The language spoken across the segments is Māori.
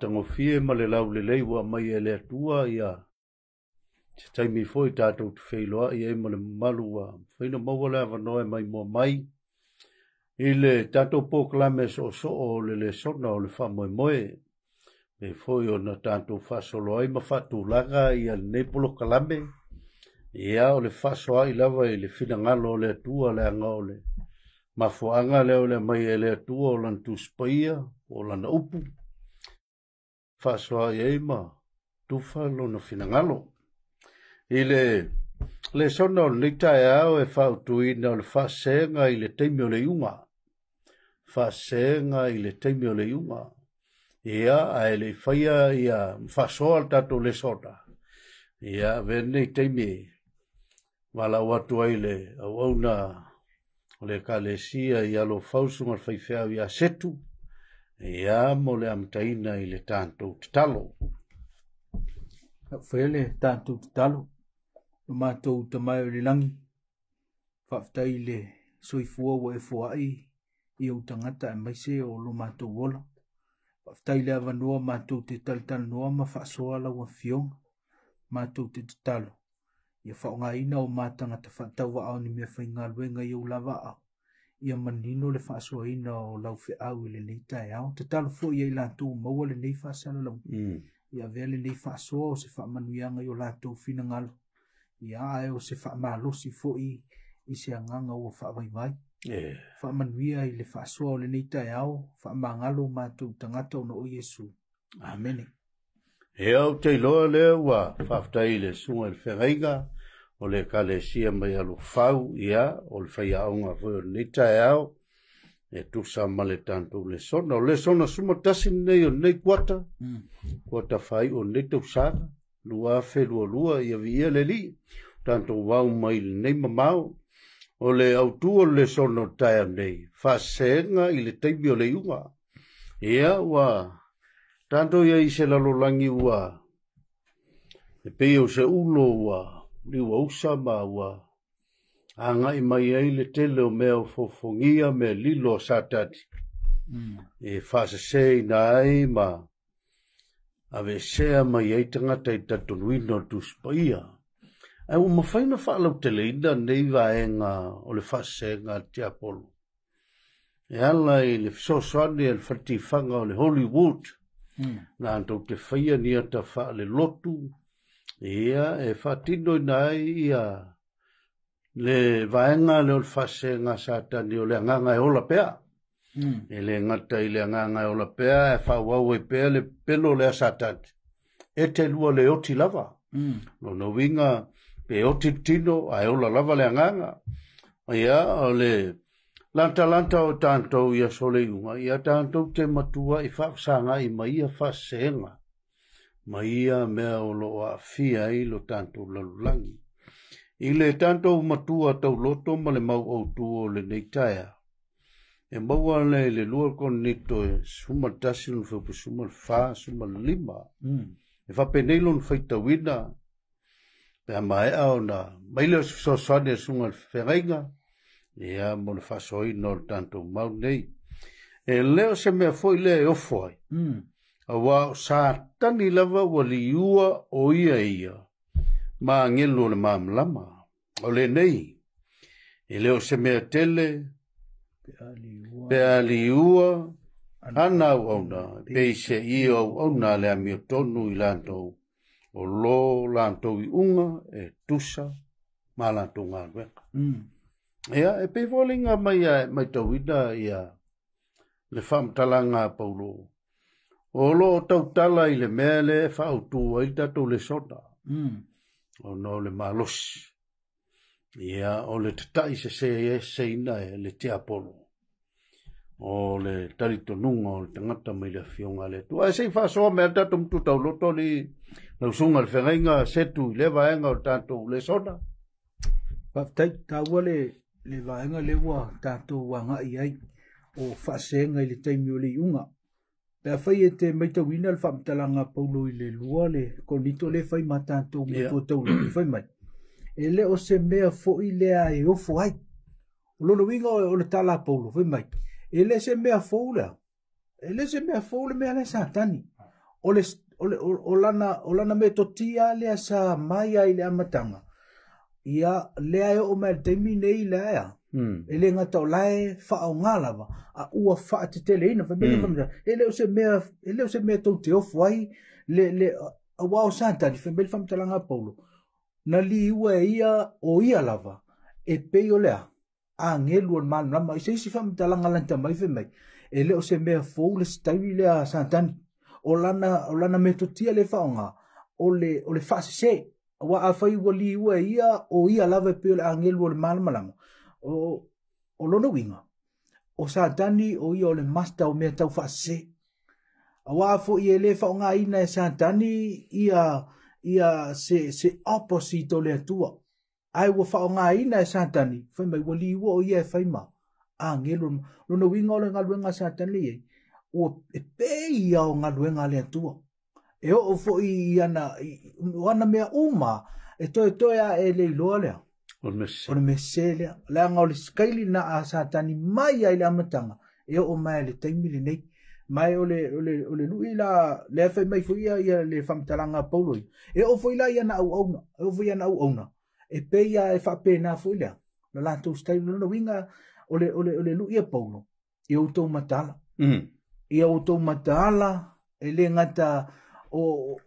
tango fie ma le lau le leiwa mai e tua atua ia. Te taimi fwoi tātou te whiloa ia e ma le malua. Whaino maua le awa noe mai mua mai. I le tātou pō klames o so o le le sona o le wha moe moe. Me fwoi o na tātou wha solo ai ma wha tū laga ia le nepolo kalame. Ia o le wha soa i lawa i le fina ngalo o le atua le anga o le. Ma fuanga leo le mai e le atua o lan tūspaia o lan upu. upu fasoa i eima tufa lono finangalo. I le, le sona o nita e au e fautu i na o le fasenga i le teimi o le iunga. Fasenga i le teimi o le iunga. Ia a e le faya ia fasoa al tato le sota. Ia vene i teimi e. Wala watu ai le au au na le kalesia i alo fausunga faifea via setu. Ia e a mo le amataina i le tatou tatalo faʻafele tatou tatalo lo matou tamai o le lagi faafetai le soifua ua efoaʻi i ou tagata e maise o lo matou ola faafetai le avanoa matou te talitalanoa ma faasoa laua fioga matou te tatalo ia faaaogāina o matagata faatauaao ni mea faigaluega i ou lava aʻo ia manino le faasoaina o lau feʻau i lenei taeao tatalo foʻi ai latou maua lenei faasalalau mm. ia avea lenei faasoa o se faamanuiaga i o latou finagalo ia ae o se faamalosi foʻi i se agaga ua faavaivai faamanuia i le faasoa o lenei taeao faamagalo matou tagata ona o iesu amene e au teiloa lea ua faafetai i le suga i le fegaiga o le kalesia mai alu fau ia o le fai aonga rui ni tae au e, e tu sa male tanto le sona o le sona suma tasi nei o nei kuata hmm. kuata fai o nei tau saka lua fe lua lua ia vi ia le li tanto wau mai le nei mamau o le autu o le sona o tae nei fa senga i le teimi o le iunga ia ua tanto ia i se lalolangi ua e pei o se ulo ua li ua usa ma ua. A nga i mai ai le tele o mea o fofongia me lilo o satati. Mm. E fasa se i na ai ma a ve se a mai ai tangata i tatunui no tu spaia. E u mawhai na whaala o tele nei va e nga o le fasa se nga te apolo. E ala i le fiso swani e le o le Hollywood. Mm. anto antou te whaia ni ata whaale lotu. Ia, e whatino nai ia le vaenga le ol fase nga satani o le nganga e ola pea. Hmm. E le ngata i le nganga e ola pea e whawau e pea le pelo le satani. E te lua le oti lava. Hmm. No no winga pe oti tino a e ola lava le nganga. Ia, o le lanta lanta o tantou ia sole iunga. Ia tanto te matua i whaksanga i maia fase nga. Mm ma mea o lo a fia i lo tanto lalulangi. I le tanto o matua tau loto ma le mau au tuo le neitaya. E maua le le lua kon nito e suma tasilun fupu suma fa suma lima. Mm. E fa penelon faita wina. Pe a mae au na maile o sosane e suma ferenga. E a mo le fa soi no tanto mau nei. E leo se mea foi le e ofoi a wā o sātani lava wa li ua o ia ia. Mā ngelu o le māmlama. O le nei, e leo se mea tele, pe a li ua, ana au au na, pe i au au na le a mio tonu i lantou, o lo lantou i unga e tusa, mā lantou ngā rueka. Ea, mm. e pe vōlinga mai, mai tau ida i le le talanga paulo. Mm. O lo tau tala i le mea le e whao tu ai tatu le sota. Mm. O no le malos. Ia o le tatai se se e se ina e le te apolo. O le tarito nunga o le tangata mai le fionga le tu. Ai se i wha soa mea tatu mtu tau loto li na usunga le whengainga setu i le vaenga o tatu le sota. Pa tau le le vaenga le ua tatu wanga i ai o fasenga i le taimio le iunga. Mm pe a fai e te maitawina le whamtalanga paulo i le lua le konito le fai matanto me yeah. tau le fai mai. E le o se mea fo i le a e ofo ai. O lono winga o, o le tala paulo, fai mai. E le se mea fo ule. E le se mea fo ule le satani. O le o, le, o, lana, o lana me totia le a sa mai ai le amatanga. Ia le a e o mea teimi nei le a Mm. Ele nga tau lai fa o ngala ba. A ua fa te tele ina fa bina mm. famisa. Ele use mea, ele use mea tau te ofu ai. Le, le, a wao santa di fa bina famisa langa paulo. Na li ua e ia o ia lava. E pei o lea. A ngelu an manu nama. Isa isi famisa langa lanta mai fe mai. Ele use mea fau le stawi lea santa ni. O lana, o lana meto tia le fa o nga. O le, o le fa se se. Wa a fai wali ua e ia o ia lava e pei o le a ngelu an manu malamu. Mm. o, o lono winga. O satani o i o le master o mea tau wha se. A wafo i e lefa o ngā ina e satani i a, i a se, se opposite o le tua. Ai wa wha o ngā ina e satani. Whai mai wali iwa o i e whai ma. A ngelo lono winga o le ngā luenga satani e. O e pei i a o ngā luenga le tua. E o fo i ana, i, wana mea uma e toi toi a e leiloa lea. Ona mese. Ona mese lea. ngau le skaili na a satani mai ai le amatanga. E o mai le taimili nei. Mai o le, o le, le lui la mai fuia ia le famtalanga pauloi. E o fai la ia na au auna. E o fai auna. E peia e fa pe na fai lea. Na la tau skaili na winga o le, o le, o a paulo. E o tau matala. Mm. E o tau matala e le ngata o...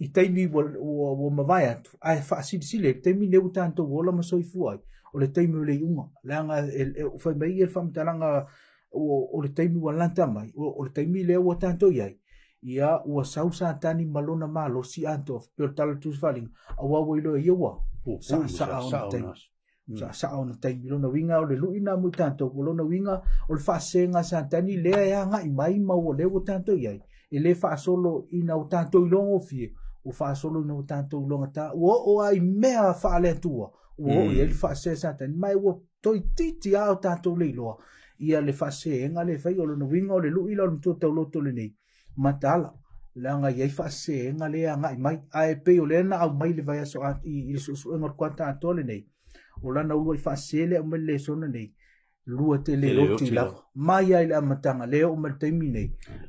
i taimi ua, ua, ua mawai atu ae faasilisile le taimi leu tatou ola ma soifua ai o le taimi o le iuga e o fai mai ia le faamatalaga o le taimi ua lata mai o le taimi lea ua ya iai ia ua sau sa tani ma mm. lona malosi atoa pe o le tala tusufaliga auā ua iloa ia sa saasaa ona taimi saasa'a ona taimi lona o le lu'i na mui tatou o lona uiga le fa'asega sa tani lea e mai ma ua lea ua tatou iai e lē fa'asolo ina o tanto o fa solo no tanto longa ta o o ai mea fa le tua o mm. ele fa se sa ten mai o to titi ao tanto le lo ia le fa se nga le fai o no winga o le lu ilo to te lo to le nei matala la nga ye fa se nga le nga mai ai pe o le na au mai le vai so i i so so nga kwanta to le nei o la na o fa se le o le so nei lua te le roti la mai ai le amatanga mm. le o mal taimi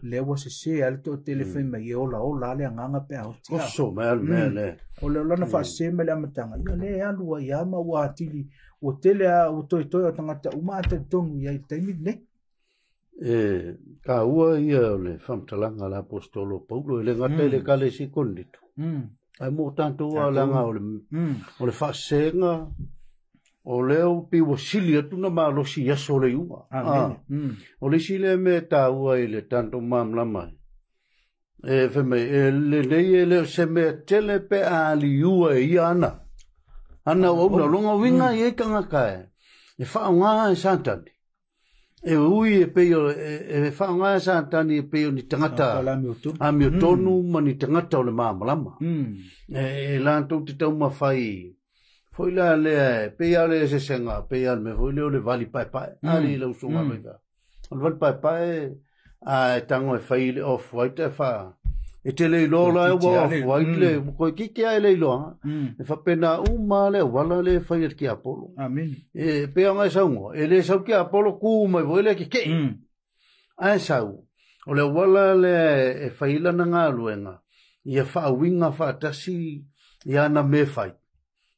le o se se al to telefe mai o la o la le nganga pe o tia o so mal mm. mal le o le lana fa se mal amatanga ia le ia lua ia ma wa tili o tele a o toi toi o tangata o ma te ton ia i taimi nei e ka ua ia o le fam talanga la apostolo paulo e le ele ngata ele mm. kale si kondito mm. ai mo tanto ua langa o le o le fa se nga o leo piwa sili atu na lo si yaso le yunga. Amen. Ah. Mm. O le sile me ta ua ile tanto maam lama. E feme, e le le e leo se me tele pe a li ua e i ana. Ana ah, wauna, oh. longa winga mm. i kanga kae. E faa unga e. E, e santani. E ui e peyo, e, e faa unga e santani e peyo ni tangata. Ah, a miotonu mm. ma ni tangata o le maam lama. Mm. E, e lanto te tau mawhai foi la le pe ya se senga pe me foi le vali pai pai mm. ari le so ma me on vali pai pai a e tango e fail of off white fa e te lo la e off white le mm. ko ki ki ai le lo e fa pena u male wala le fai ki apolo amen e pe ya sa un e le sa ki apolo ku ma voi le ki ke mm. a sa u o le wala le e fai na nga luenga ia fa winga fa tasi ia na me fai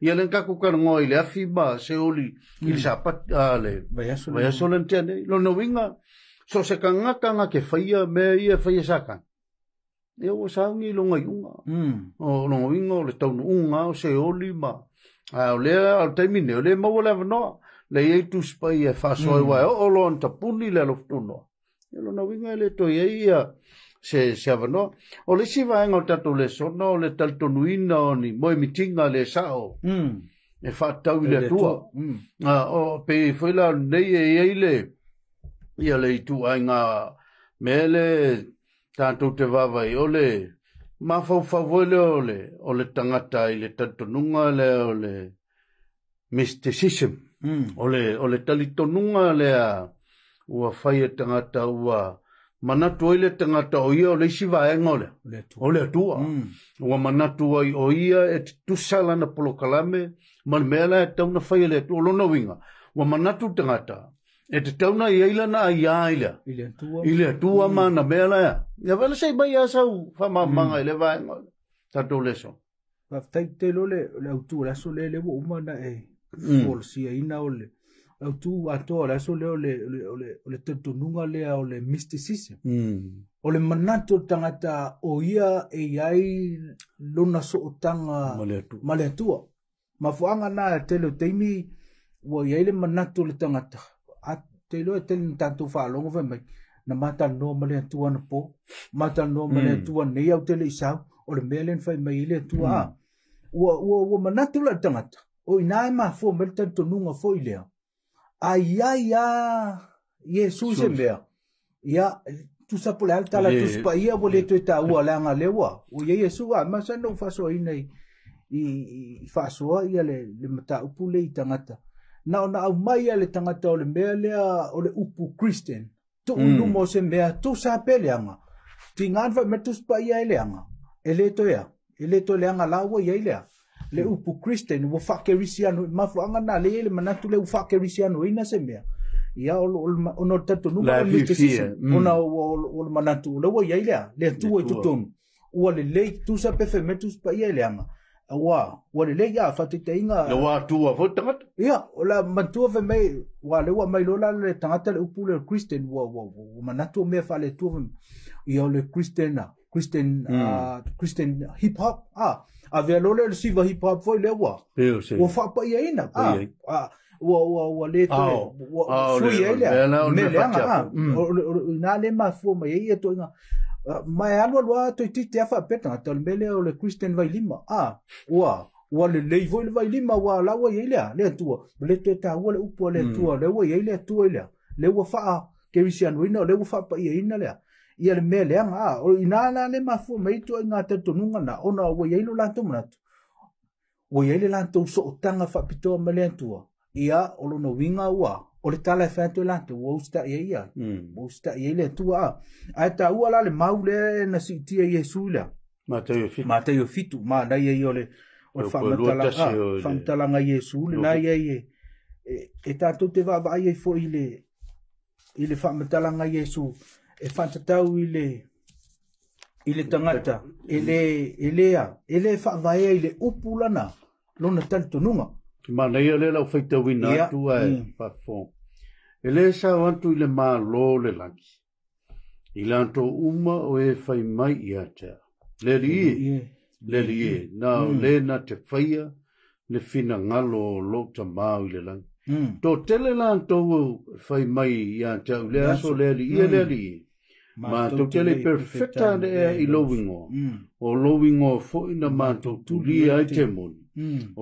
ia le kako kanagoa i le afi ma se oli i le mm. sapati ale vaiaso le natianei lona uiga so se kagata ga ke faia mea ia faia saka ia ua saugi i loga iuga mm. o loga uiga o le taunuʻuga o se oli ma ao lea ao taimi nei o le maua le avanoa leiai tusi pai e faasoai mm. ua e oo loa na tapuni le alofotunoa ia lona uiga e le toeai e ia se se avano o le si vai e ngota to le so no le tal to nuina ni moi mitinga le sao mm e fatta u le e tua mm. o pe foi la nei e ile ia le tu ai nga mele tanto te va vai ole ma fo fa vole ole ole tangata ile tal to nunga le ole mysticism mm ole ole tal to nunga le ua fai e tangata ua mana toile tanga ta oia o le si vae ngole. O le atua. Ua mm. mana tua i oia e te tusala na polo kalame, ma le mea e tauna fai le atua e lona winga. Ua mana tu tanga ta. E te tauna i eila na a ia ile. I le atua. I ma na mea la ea. Ia vala sei mai a sau fa ma mm. manga i le vae ngole. Ta tō le so. Ma fai te lo le, le autua la so le le wo umana e. Mm. Fol si a ina o le. Mm. E ou tou atou ala sou le ou le O le tentonunga le a ou le mysticism hmm. O le manantou tanata Ou ya e yai Lounasou tanga ah, Malantou Ma fwa angana atelou te imi Ou yai le manantou le tanata Atelou atelou tanatou fwa alonga fe Na matal nou malantou anapou Matal nou hmm. malantou anayaw te le isaw Ou le melen fe mayile Tua hmm. an Ou manantou le tanata Ou inay e ma fwa men tentonunga fo ile a a ayaya yesu sembea ia tusapuleaga tatuspaia ua le toe tāua leaga leua o ia iesu ama sa nou faasoaina i faasoa ia le mataupu lei tagata na ona aumai a le tagata o le mea lea o le upu christian tuuluma mm. o se mea tusa pe leaga tigana faimea tusipaia e leaga e lē toea e lē toe leaga la ua iai lea Hmm. le upu Christian wo fa ma whakerisiano anga na le le mana tu le fa whakerisiano ina se mea ol ol ono tatu ba o mistesisi ona o o manatu o lewa iai lea le tu wo tutum wo le le tu sa pe fe metus pa le ama wa wo le le ya fa lei te inga le wa tu wo tangata ya ola man tu fe mei wa le wa mai lola le tangata le upu le Christian wo wo wo mana tu me fa le tu ya le o le Christian ah, Christian hmm. ah, Christian hip hop ah a vea lole le siva hi pa foi le wa o fa pa ia ina ah, a a wa wa wa le to wa fu ia le me le ma na le ma fu ma ia to na ma ia lo lo to ti te fa pe ta to le o le christian vai lima ah, a wa wa le le vo le vai lima wa la wa ia le mm. le to le to ta wa le upo le to le wa ia le to ia le wa fa ke vision we no le wa fa pa ia ina le a ia le mea a o inā la le mafua mai tu ai na ona o iai lo latou manatu o yele le latou sootaga faapitoa ma le atua ia o lona uiga ua o le tala e fatu e latou ua usi taʻi ai ia ua usi taʻi ai le atua a ae taua la le mau lea e na siitia iesu i lea matai ofitu manai ai o le faamatalaga iesu lenai ai e, e, e tatou te vaavaai ile fa i le faamatalaga iesu e fatatau i le i le tangata e le e le a e le fa'avaea i le upu lana lona talitonuga mana ia le lau faitauina atu ae mm. fafo e lē sao atu i le mālō le lagi i latou uma o e fai mai iā tea le alii e, le alie e. mm. na o mm. lē na te faia le finagalo o lou tamāo i le lagi totele latou fai mai iā teau le aso le alii e, le alie ma to tele perfecta de e lovingo mm. o lovingo fo in the man to mm. to li ai te mon mm.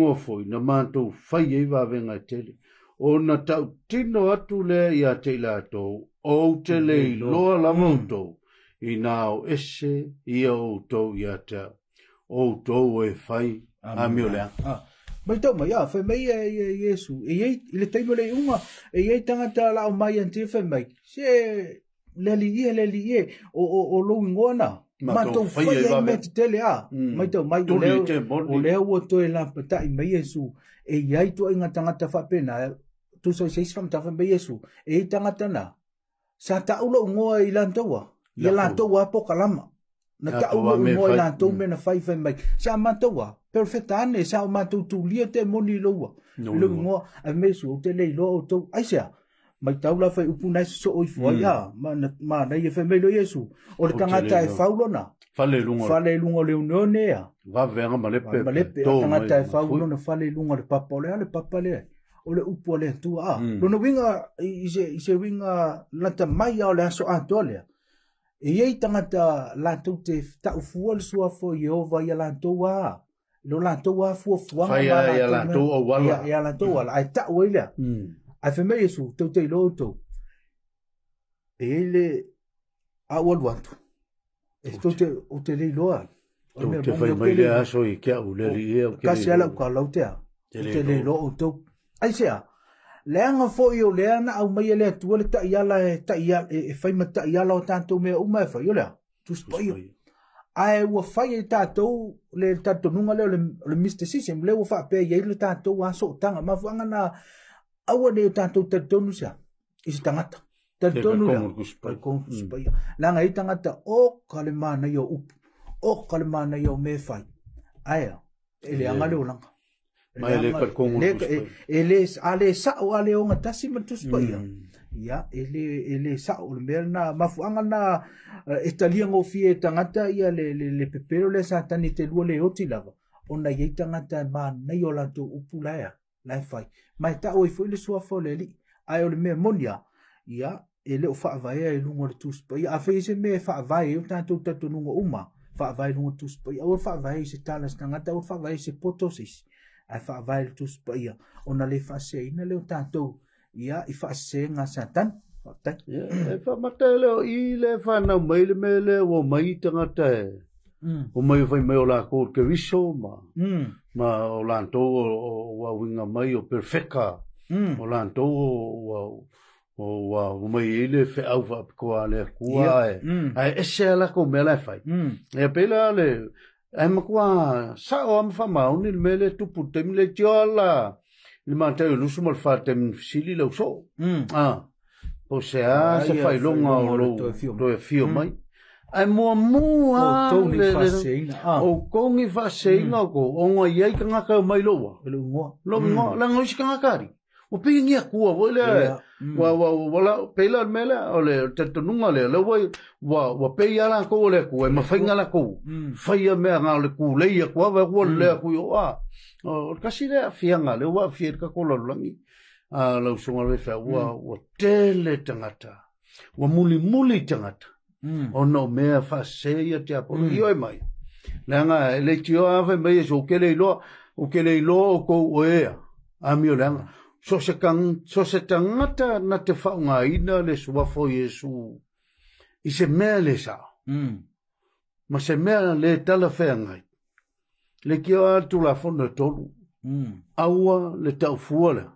o fo in the man to fai e va venga tele o na tau tino atu le ia te la to o te le loa la monto mm. i na o ese o to ia ta o to e fai a mi o Mai tau mai, ah, whai mai e Jesu, e ei, ile teimu le unga, e ei tangata la o mai an te whai mai, se le li ie le li ie o o o lo ngo na ma to fai e ba met tele a ma mm. to mai le o le o to e la pata e e i mai yesu e yai to inga tanga ta fa pena to so se sfam ta mai yesu e tanga ta sa ta o lo ngo i lan to wa le lan to wa po kalama na ta o lo ngo lan to me na fai fai mai sa ma to wa perfect ane sa ma to tu li te moni lo wa lo ngo a mesu te le lo to ai sa mai tau la fai upu nai so oi fwa ya, ma, na, ma nai e fai meilo Yesu, o le tangata e faulo na, fale lunga, fale lunga le unio nea, va venga malepe, va malepe, a tangata e faulo na fale lunga le papa ole, le papa le, o le upu ole ah. hmm. ah, tu a, lo na winga, ise, ise winga, lanta mai ya ole aso anto ole, e yei tangata lanta ute, ta ufuwa le sua fo Yehova ya lanto wa, lo lanto wa fuwa fuwa, fai ya lanto wa wala, ya lanto wa wala, ai ta uwele, hmm. afemeyesu teuteilootou e ile aualu atu o te leiloa te faimai le aso i keau le aliia kasi ala ukalau te a o te leiloa outou ai sea leaga foʻi o lea na aumaia le atua le taʻiala e taʻiala e faima taʻiala o tatou mea uma e fai o lea tusipaia ae ua fai ai tatou le tatonuga lea o le mister system le ua faapea iai le tatou aso o taga na aua lē hmm. o tatou talitonu sea i se tagata talitonu leakongus paia lagai tagata oka le manai o upu oka le manai o me fai aea e leaga leolaga a lē saʻo a lē oga tasi ma le tusu paia ia e lē e lē saʻo o le mea lana mafuaga na e talia gofie e tagata ia le pepelo le sa tani te lua le oti ona iai tagata manai o latou upu lai fai. Mai ta oi e fo ili sua fo le li, ai o le mea monia, ia, e leo faa vai e lungo le tuspa. Ia, a fei se mea faa vai, eu tato tato nunga uma, faa vai lungo tuspa. Ia, ua faa vai se talas nangata, ua faa vai se potosis, ai faa vai le tuspa. Ia, o na le faa se, ina leo tato, ia, i faa se nga satan, Ia, e faa matai leo, i le faa nao mai le mea leo, o mai tangata e. Mm. o mai vai mai o la ko ke viso ma mm. o la o wa winga mai o perfeka mm. o la o wa o wa o mai ile fe au va mm. ko ale ko ai ai e se la ko me la fai e pe la le ai ma ko sa o am fa ma un il me le tu putte mi le tiola il ma te lu mal fa te sili lo so mm. ah o se a se fai longa o lo e fio mai mm ai mua mua o tōni ah. o kongi whaseina mm. o ko o ngā iei ka mai lowa lo ngā lo ngā la ngā ka ngā kari o pēi ngia kua wai lea mm. wa wa wa la pēla me lea o le te tonunga lea le wai wa wa pēi ala kou lea kua e ma ngā la kou mm. whai a mea ngā le kū leia ko wai kua lea kui o ka ah, o kasi lea fianga le wa fia ka ko lo lulangi a ah, lau sunga lewe fa wa wa tele tangata wa muli muli tangata mm. ono mea fa se ia te apo mm. ioi mai le anga le tio ave mai e so kele lo o kele lo ko o e a mio le anga so se kan so se tangata na te fa nga ina le suwa fo yesu i se mea le sa mm. ma se mea le tala fe anga le kio atu la fono tolu mm. aua le tau fuola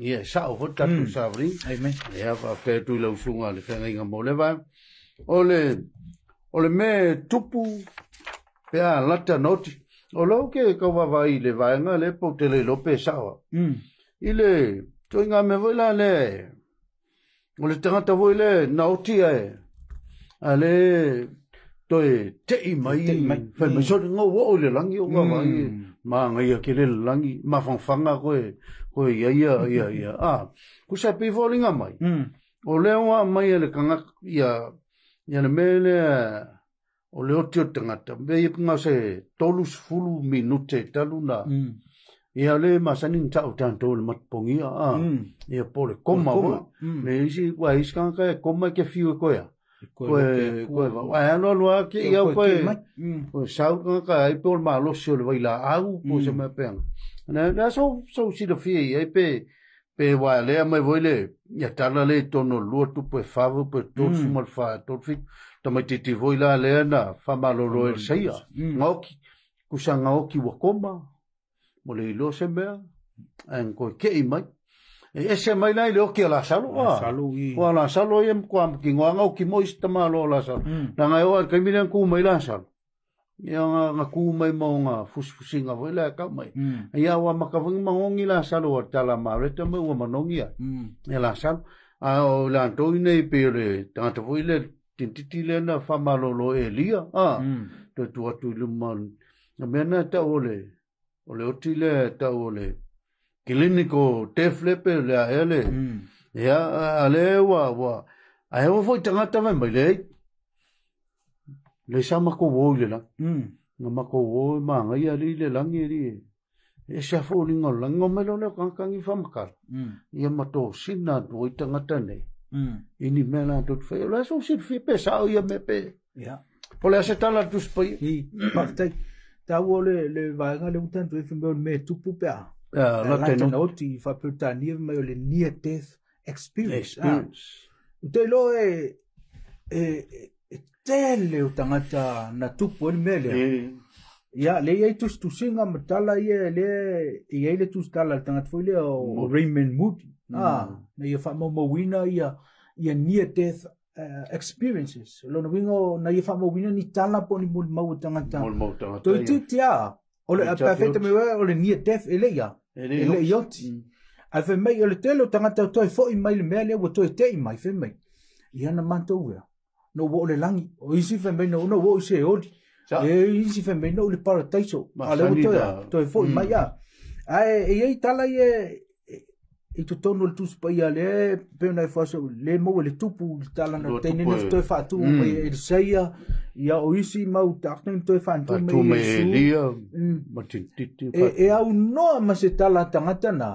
Ia, sa o hoi tatu mm. sa wri. Ai me. Ia, wha whea tui lau sunga le whenga inga mō le vai. O le, o le me tupu pia lata noti. O lau ke kau wawai le vai nga le pou te le lope sa o. Mm. I le, to inga me voi la le, o le tangata voi le naoti ae. A le, to e te i mai. Te i mai. Mm. Fai mai hmm. sori ngau wau le langi o wawai. Mm ma ngai a kire langi ma fang fang a koe koe ia ia ia ia a ah, ku sa pe volinga mai hmm. o leo a mai ele kanga ia ia ne mele o leo tio tanga ta be ia kanga se tolus fulu minute talu na mm. ia le ma sa nin tau tan tol mat pongia a ah, mm. ia pole koma wa le hmm. isi wa ka kanga koma ke fiu koe a koe koe wa ai no no ki ia koe mm. ko sau ka ka ai pol ma lo sio le vaila au po mm. se ma pen na na so so si le fie ai pe pe wa le ma voile ya tala le to no lu tu pe favo pe to su mm. mal fa to fi to ma ti ti voila le na fa ma lo lo e sia ngo ki ku sa ngo ki wa koma mo le lo se me en ko ke i mai ese e mai nai leo ki ala salo wa. Salo i. Wa ala salo i emu kwa amki. Ngoa ngau ki moisi tama alo ala salo. Mm. Na ngai oa e, kai mire ngu mai la salo. Ia ngā ngā kūmai mō ngā fusifusinga wai lai kau mai. Mm. Ia wā makawangi mahongi la salo wa tala maareta mai wa manongi ai. Mm. E la salo. A o la antoi nei pere tangata wai le tintiti le na whamalolo e lia. Tua tu atu ilu man. Na mea ta ole. Ole oti le tau Ole kiliniko teflepe le a ele ya mm. ale wa wa a he foi tanga tama mai le le sama ko wo le la mm. no ma ko wo ma ngai ali le langi ri e sha fo lingo lango melo le kan kan mm. i fam kar ye ma to sinna do tanga tane ini mena to fe la so sit fi pe sa o ye me pe ya po le se tala tus pe i parte ta wo le le va ngale un tanto i fam me tu pu pe uh, latenau ti faapeutania mai o le nia death experience te lo e tele o tagata na tupu ele mea lea ia le ai tusitusiga matala ia le iai le tusitala le tagata foi lea o raymond moody na ia faamaumauina ia ia near death uh, experiences lona uiga na ia faamauina ni tala po ni molimau o tagata toe tiitia o le perfecta mea o le near death e leia e le ioti mm. a fe mai ele telo tanga tau toi fo i mai le mea lea watoe te i mai fe mai i ana manta uea no wo le langi o isi fe mai no wo isi e ori e isi fe mai no le parataiso a le watoe toi fo i mai mm. a a e ei tala e, e i tu le tusu paia le peo nai fwasa le mou le tupu le tala na tenene fitoe fatu tu mai mm. e le seia ia o isi mau tātung tue whantu me Iesu. Tātung me Elia, mm. ma tintiti. E, e au noa ma se tala tangata nā,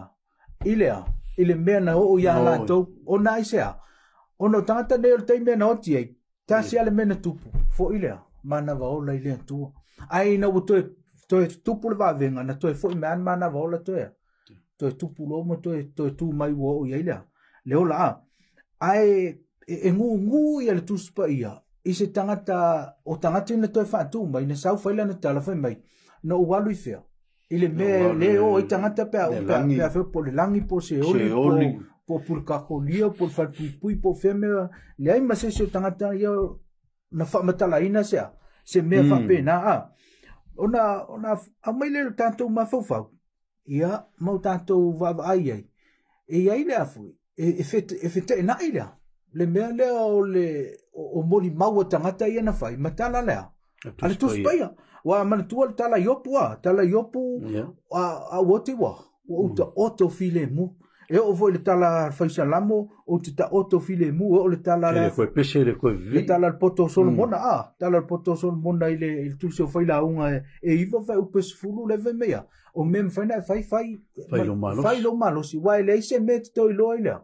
ilea, ile mea na o ia lātou, o nā isea. O no tangata nei o tei mea na oti ei, tā si mm. ale mea na tupu, fo ilea, mana na vaola ilea tua. Ai na u tue, tue tupu le vāvenga, na tue fo i mea ma na vaola tue. Tue tupu lo mo tue, tue tu mai wo o ia ilea. Leo la, ai, e, e ngū ngū ia le tūsupa ia, i se tangata o tangata ina toi whaatū mai, na sau whaila na tala whai mai, na o walu i whea. I le mea le o i tangata pea o pea pea whea po le langi po se oli po po purkako lia, po whalpui pui po whea mea, le ai se se tangata ia na whamatala ina sea, se mea mm. whape na a. O na, o na, a mai le tātou ma whauwhau, ia mau tātou wawa ai ai, e ai le afu, e, e, fete, e fete na ai le afu le mea lea o le o, mori maua tangata ia na fai ma tala lea ale tu spaya e. wa mana tu al tala yopu a tala yopu a a wote o te mm. oto file mu e o voi le tala fai salamo o te ta oto file mu o le tala le koe pese le koe vi le tala poto solo mm. mona a tala poto solo mona ile il tu se fai la unga e, e iwa fai upes fulu le vemea. o mem fai na fai fai fai lo malo fai lo malo si wa ele ise met to i lo ilea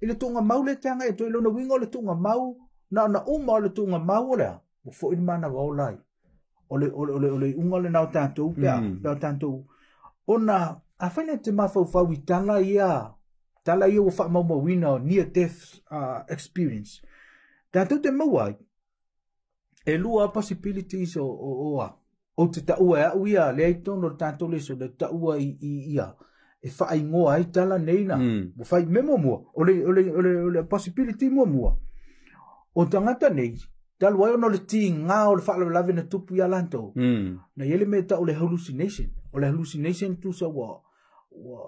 ile tunga mau le tanga e toi lona winga le tunga mau na na uma le tunga mau le o fo in mana wau lai ole ole ole ole unga le nau tanto pia mm. pia tanto ona a fa te ma fa fa wi ia tala ia o fa mau mau winga near death uh, experience tanto te mau ai e lua possibilities o o o o te taua e ia ia le ai tono tanto le so le taua i ia i, e fa ai ngo ai tala nei na hmm. mo mm. fa memo mo ole ole ole ole possibility mo mo o tanga ta nei tal wa no le ti nga o le fa le lave na tupu ya lanto hmm. na yele me ta ole hallucination ole hallucination tu sa wa wa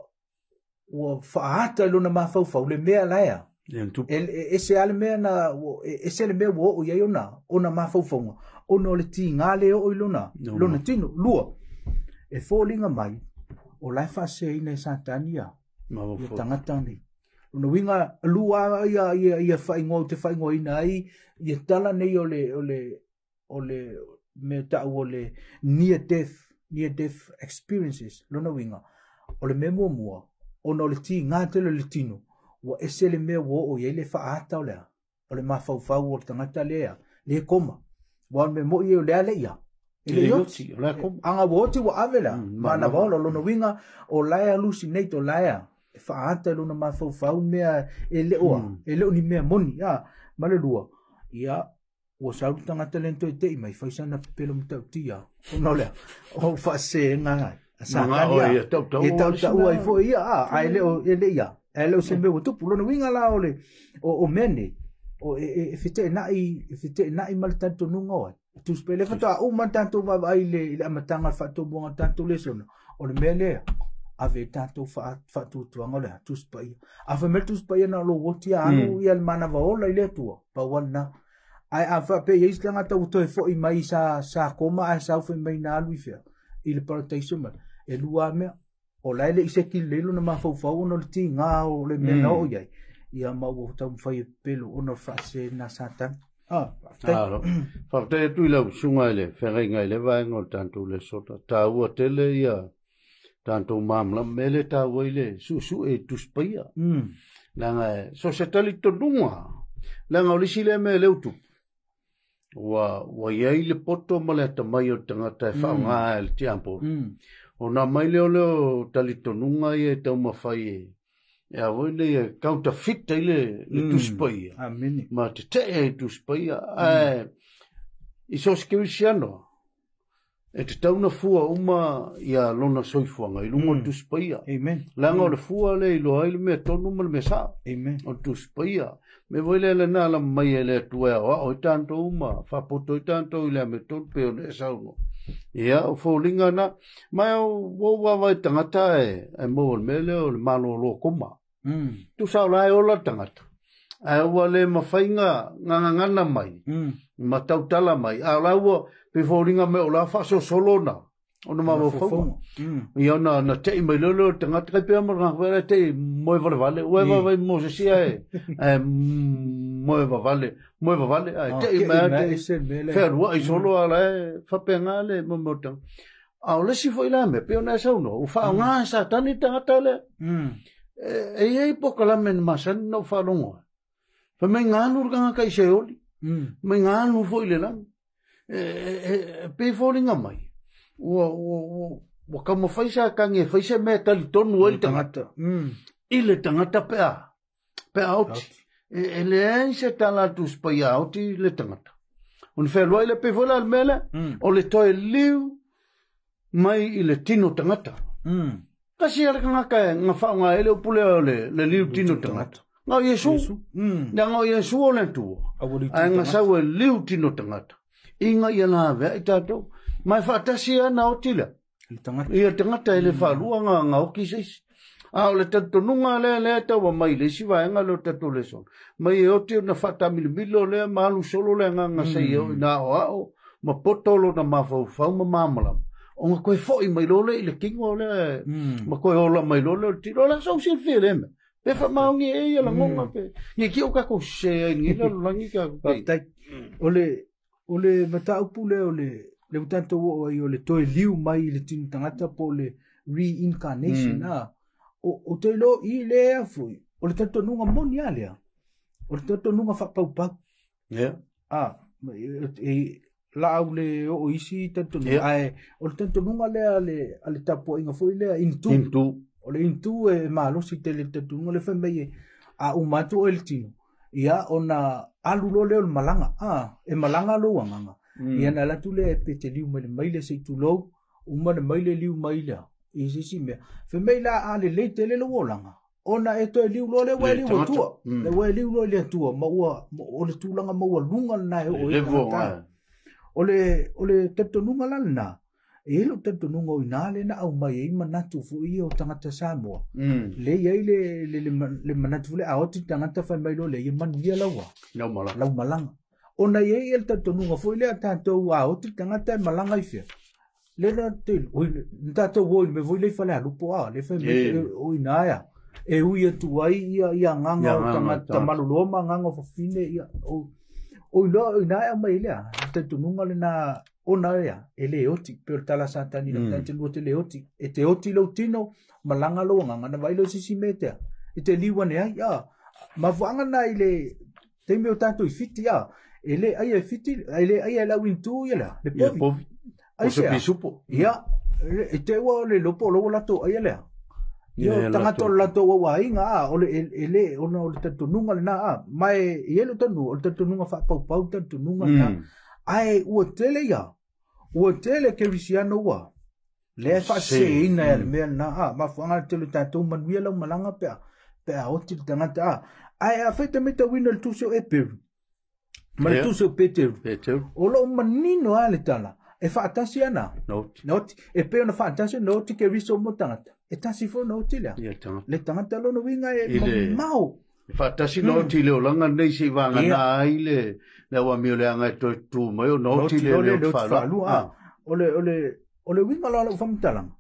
wa fa ata lo na mafau fa le me ala ya el ese al me na ese le me wo o ya e, e yona ona mafau fa o no le ti nga le o ilona lo na tino lua e fo linga mai o lai fa se ina e sa tania ma o tanga tani o no winga lu a ia ia ia fa ingo te fa ingo ina ai ia tala nei o le o le o le me ta o le near death near death experiences lo no winga o le memo mua o no le ti nga te le tino wa ese le me wo o ye le fa ata o le o le ma fa fa o tanga tale ia le koma wa me mo ye le ia ile yoti anga woti wa avela mm, mana vaolo lono winga o laia lusi neito laya faata e lono mafau fau mea ele oa mm. ele oni mea moni ya male lua ya wa sauru tanga talento e tei mai faisana pepelo mtau tia o nole o fase nga sakani ya e tau tau ai fo ya. a ele o ele ia ele o sembe mm. wa tupu lono winga la ole o mene o e fite nai e fite e e nai mal tanto nunga oi Fato a ouman tan to wabay le, ili amatangal fakto wangal tan to le se wane. Oli me le, ave tan to fakto wangal le, tus pa ye. Afamele tus pa ye nan lo woti, anou yalman ava wola, ili atuwa. Pa wan nan. Ay anfa pe ye islan anta woto e fok imay sa koma, a sa wafen imay nan alwif ya. Ile paratay se wane. E luwa me, olay le isekil le, luna man fawawon, olitin nga, olen hmm. mena woyay. I amawo wota mwafay pelu, ono wafak se nasa tanp. Ah, te tu la sunga ile, va ngol tanto sota. Ta u tele ia. Tanto mamla mele ta e tu spia. Mm. E, to dunga. Nga o lisile me Wa wa ye ile poto mele ta mai el tiempo. Mm. na mai le o le tali to ya voi le counter eh, fit te le le mm. tuspoi amen ma te te e tuspoi a mm. i so skiusiano e te tau na fua uma i a lona soifuanga i lungo mm. tuspoia amen langa mm. le fua le i loa i le mea tonu ma le mea sa amen o tuspoia me voi le le nala mai e le tuea e o i tanto uma fa poto i tanto i le mea tonu pe o ne e sauno ia o fōlinga na, mai au wawa wai tangata e, e mōl mele o le mano lo koma. Mm. Tu sao lai ola tangata. A e ua le mawhainga ngangangana mai, mm. ma tautala mai. A lai ua pe fōlinga me o la faso solo nao o no mamo fo mm yo no no te mo lo lo te nga te pe mo nga vera te mo e vale o e vai mo se sia e eh, mm, mo ah, e vale mo e vale a te ma te fer ro i mm. solo ala e fa pe le mo mo te a le si fo ila me pe na e sa uno u fa mm. nga e sa tani ni ta ta e e i po kala men ma sa no fa lo nga fa me nga nu ga nga kai se oli mm me nga nu fo ile la e, e nga mai ua kauma fai sa kage fai se mea talitonu ai le tagata mm. i le tagata pe a pe e, oti e leai se talatu sipai a oti le tagata ona fealoai le pei foi la le mea mm. lea o le toe liu mai i le tino tagata mm. kasi ale kagaka e, ga faaoga e le upu lea o le liu tino tagata ga o nga ia ga o iesu o le atua ae liu tino inga iga ia lavea i tatou mai fatasi ana o tila. Ia tangata ele mm. whalua nga nga o kiseis. A ole tato nunga le lea tau a mai lesi wa nga lo tato le son. Mai eo teo na whata milo le ma maalu solo le ngā ngā sei eo ina o ao. Mm. Ma potolo na ma fau fau ma mamala. O ngā koe fo i mai lole le kingo lea. Mm. Ma koe ola mai lole o tira lea sau si fia lea me. Pe wha maungi e ia la ngonga mm. pe. Nga ki o kako se e ngila lulangi ka kukai. Ole, ole, ma ta upu le ole, le utanto o ai le to liu mai le tino tangata po le reincarnation mm. a o, o te lo i le a fui o le tato nunga moni a o le tato nunga whakpau pak yeah. a e, e la au le o isi tato nunga yeah. o le tato nunga le ale ale tapo inga fui lea intu intu o le intu e malo si te le tato nunga le whembe ye a u matu le tino ia ona alu lo leo le malanga a e malanga lo wanganga Mm. ia na latu lea e peteliu ma le maile seitulou uma le maile liu mai lea i e sisi mea femai la alelei tele le uaolaga ona e toe liu loa le ua liu atua le ua mm. liu loa le atua ma ua o le tulaga ma luga lanae oo ia o le o le tapitonuga la lanā e lo tapitonuga o inā lena aumai ai manatu foʻi ia o tagata samoa leia ai le manatu fule aoti tagata faemai loa leia mania laua laumalaga o ye el ta tonu nga foi le ta to wa o ti kanga ta e malanga ife le na te o ta to wo me voi le fala lu po a le fe me e o ina ya e u ye tu ai ya ya nga nga ta ta malu lo ma nga nga fo fine ya o o lo ina ya ma ile ta tonu nga le e na o na ya ele mm. o ti per ta la santa ni na te lo te le o ti e te o ti lo tino malanga lo nga nga na vai lo si si mete e te liwa ne ya ma vanga nai le te me o ta to ele ai e fiti ele ai e la wintu yela le povi ai se bisupo ya e te wa le lopo lo la to ai ele yo tanga to la to wa inga ole ele ona ole tatu nunga na a mai yelo nu ole tatu nunga fa pau pau tatu nunga na ai o tele ya o tele ke visiano wa le fa se ina el me na a ma fanga te lu tatu manuela malanga pe pe a o tanga ta ai a fete meta winel tu so e Ma yeah. tu so Peter. Peter. O lo manino ale tala. E fa atasi ana. Note. Note. E pe ona fa atasi note ke riso mo tangata. E tasi fo note lea. Yeah, tangata. Le tangata lo no winga e Ile. mau. E fa atasi hmm. leo langa nei si vanga yeah. na aile. Na wa mio lea ngai e to tu mai o leo leo te ah. Ole, ole, ole winga lo ala ufam talanga.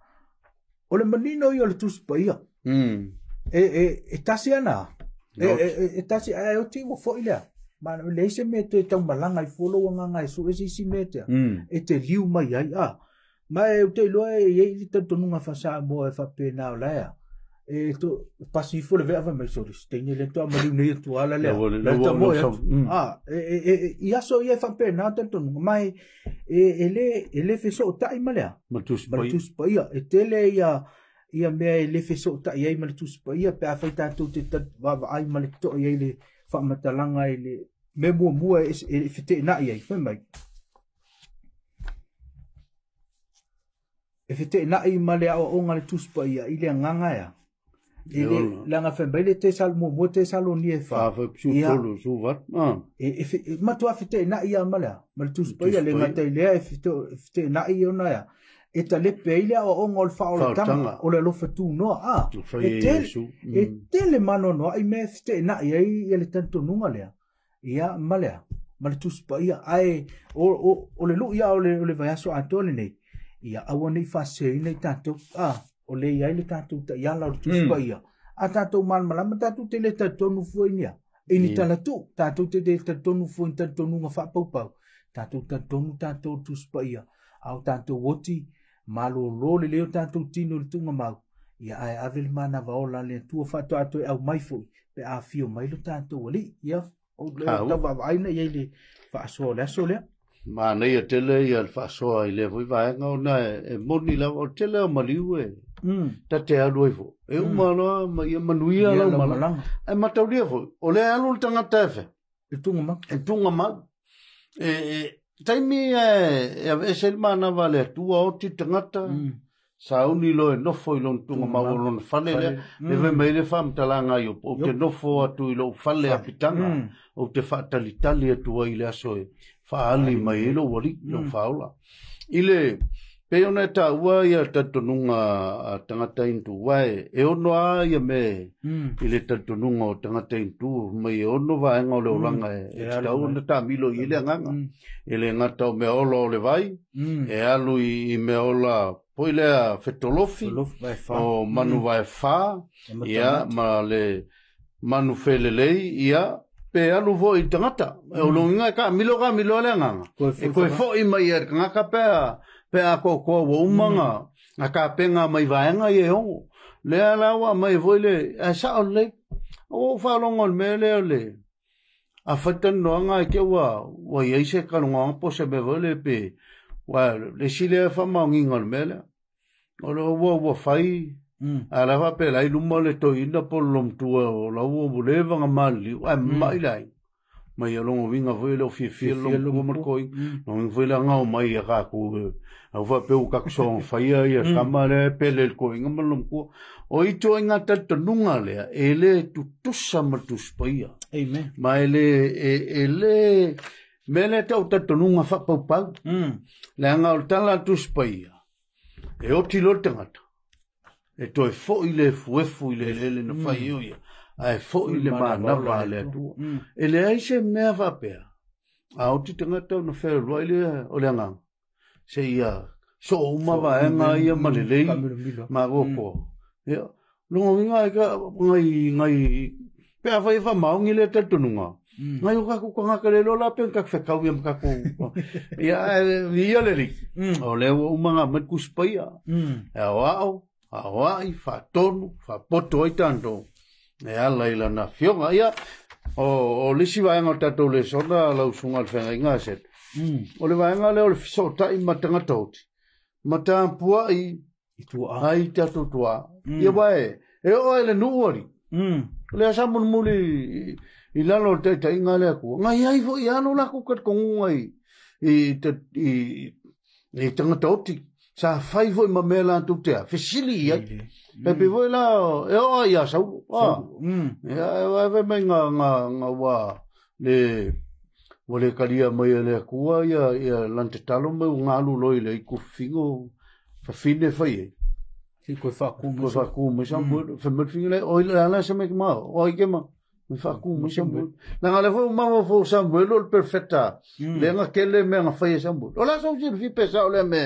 Ole manino i ole tusi pa ia. Mm. E, e, e tasi ana. E, e, e, e tasi a e o ti wa fo ma le se me te tau malanga i folo wanga ngai su e sisi me te mm. e te liu mai ai a ma e te loa e e i te tonu nga fasa mo e fa pe na ola ya e to pasi i folo vea vama i sori si teine le to amali unu i e tu ala le le ta mo e mm. a e, e e e i aso i e fa pe na te tonu ma e, e e le e le fe so ta i ma lea ma tu spa ia e te le ia ia mea e le fe so ta i ai ma le tu spa ia pe a fai tatu te tatu vava ai ma le to i ai le faamatalaga i le mea muamua e, e feteinaʻi ai fai mai e feteinaʻi ma le aʻoaʻoga le tusi paia i le agaga ea e le laga faimai le tesalo tesalonia e faa e, e, e matuā feteinaʻi ia ma lea ma le tusi paia le gata i lea e feteinaʻi ona ea e talepe ai lea oaoga o le faaolataga o le alofa tunoa a e tele mm. e manoanoa ai mea fetaenaʻi ai ia le tanitonuga lea ia ma lea ma le tusi paia ae o le luʻi a o le vaeaso atoa lenei ia aua nei faaseina i tatou a o leia ai le tatou taʻiala o le tusi paia mm. a tatou malamalama tatou te le talitonu fuai nia ini e talatu tatou te le talitonu fuai ni talitonuga faapaupau tatou talitonu tatou tusi paia ao tatou oti malo lo le leo tatou tino le tuga mau ia ae ave le manavaola le atua faatoatoe au mai foi pe afio mai lo tatou alii ia tauvaavaaina iai le faasoa o le aso lea nei a tele ia le faasoa i lea foi vaega ona e moni lava o tele o maliu e mm. tate alu ai foi e uma loa ma ia manuia laumalaga e mataulia fo. o le alu le tagata e fe e tuga mau e tuga mau e, e mi e eh, e eh, eh, se mana vale tu o ti tangata mm. sa uni lo no foi lon tu ma lo fale le mm. e ve mai le fam talanga yo o te no fo atu i lo fale apitanga mm. o te fa tali tali atu i le aso e fa ali mai lo wali mm. lo faula ile Pei ona e tāua ia tatonunga a tangata intu wai, e ono a me mm. ile tatonunga o tangata intu, ma e ono wa enga o leolanga hmm. e, e, e tāua na tā milo ile hmm. nganga, ile e ngata o meola o le vai, mm. e alu i, i meola poilea fetolofi, o hmm. manu vai wae fā, ia ma le manu felelei, ia pe alu vo i tangata, mm. e ono inga e ka milo ka milo ale nganga, e koe fo i mai e ngaka pēa, pe a ko ko wo manga mm. a penga mai vaenga ye ho le ala wa mai voile a sa o le o fa long on mele le a fatan no nga e ke wa wa ye se ka no po se be voile pe wa le si le fa ma ngin on mele o lo wo wo fai mm. a la va pe la ilu mo le to ina po lo tu o la wo bu le va nga mali wa mm. mai mm mai a longo vinga foi lo fi fi lo longo marcoi mm. no vin foi la ngau mai a kaku a va pe u ka so faia ia mm. kamare pele el coin ngam lo o i inga ta nunga le ele tu e e, e mm. tu sa ma ma ele ele mele ta uta to nunga fa pa pa mm la ngau ta la tu e o ti lo tanga e to fo ile fu ile ele no faia ai fo i le mana wa le tu ele mm. ai se me va pe a o ti tanga to no fer roi le o le nga se ia so uma mm, mm, va e nga ia ma le le ma go po e lo ngi nga ka nga i nga i pe a fa ma ngi le te tu nga Mai o kaku kanga kare la pen ka fe kau yam kaku. Ia ni e, ia le ri. O le o umanga me kuspaia. E o ao, a o ai, fa tonu, fa poto ai tanto e ala i lana fionga ia o, o lisi waenga tatou le sona lau sunga le whenga inga set mm. o le waenga le o le fiso ta i matanga tauti matampua i i tua ai tatou tua mm. ia wae e o ele nuori mm. le asamun muli i, lalo te ta inga le aku nga i aifo i anu lako kat kongunga i i, i, i, i sa fai foi ma mela tu te a fesili ia e pe foi mm. la e o ia sa mm. e o e e ve me nga nga nga wa le wale kalia mai le kua ia ia lante talo mai nga lu loi le ku figo fa fine fai e ki ko mm. fa ku ko fa ku mo sam bu fa mo fine le o la la sa me ma o ke ma me fa ku mo sam bu na nga le fo ma fo sam bu lo perfetta le nga kele me nga fai sam bu o la sa u fi pesa o le me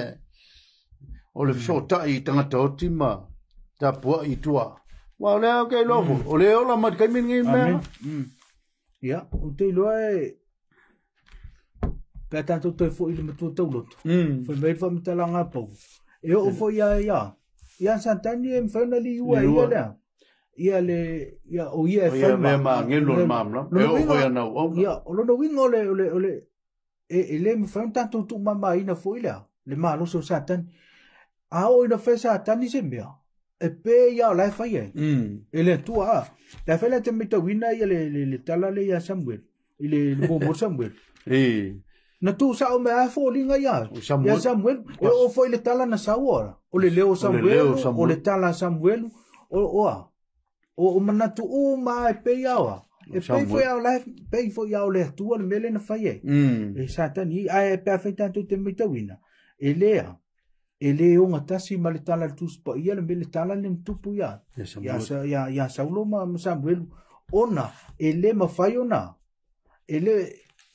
o le mm. fiso ta i tangata o tima ta pua i tua wa o lea ke lofu mm. o lea o la mati kai mingi i mea mm. ia o te i e pia tato toi fo i le matua tau loto fai mei fai mita la ngā e o fo ia e ia ia santani e mwhaina li ua i a lea ia le ia o ia e fai ma o ia mea maa ngen lor maam la e o fo ia nau au ia o lono winga ole ole ole e, e le mwhaina tato tu ma maa ina fo i lea le maa loso santani ao ina fesa tani se mea e pē iao lae fai ai mm. e le atua a lae fai lae tamai tauina le tala le iā samuel i le momo samuel eh na tusaʻo mea ae fooliga ia ya samuel e oo foi le tala na sau ora o le leo samuel o le tala samuel o o manatu uma e pei ao a e pei foi ao lae pei foi ao le atua le mea lena fai ai e satani a e pe afai tatou tamai tauina e e le o nga tasi ma le tala le tusu pa ia le me le tala le mtupu ia. Ia sa, ia, sa ulo ma ma Samuel. Ona, e le ma fai ona, e le,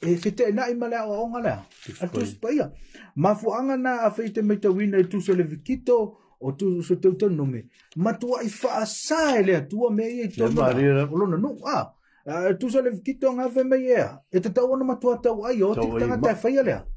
e fete e nai ma le o nga lea, a tusu pa ia. Ma fu anga na a feite me ta wina e tusu le vikito, o tu so teu tonu no me. Ma tu ai faa sa e le atua me ia i tonu. Le marira. nu, a, tusu le vikito nga ve me ia. E te tau ona ma tu atau ai o, te tanga e fai a lea. Tau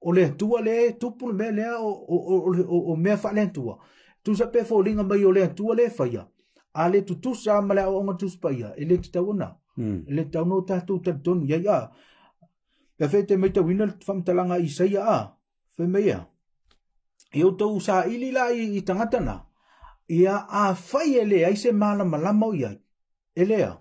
o le tua le tupu le mea lea o, o, o, o, o mea wha le tua. Tu sa pe fōlinga mai o le tua le whaia. A le tu tu sa amalea o onga tus paia. E le te tawana. Mm. E le tau no tatu tatu Ia ia. Pea fe te mei tawina le whamtalanga i saia a. Fe meia. E o tau sa ili la i, tangatana. Ia a whaia e le aise mana malama o iai. E lea. Ia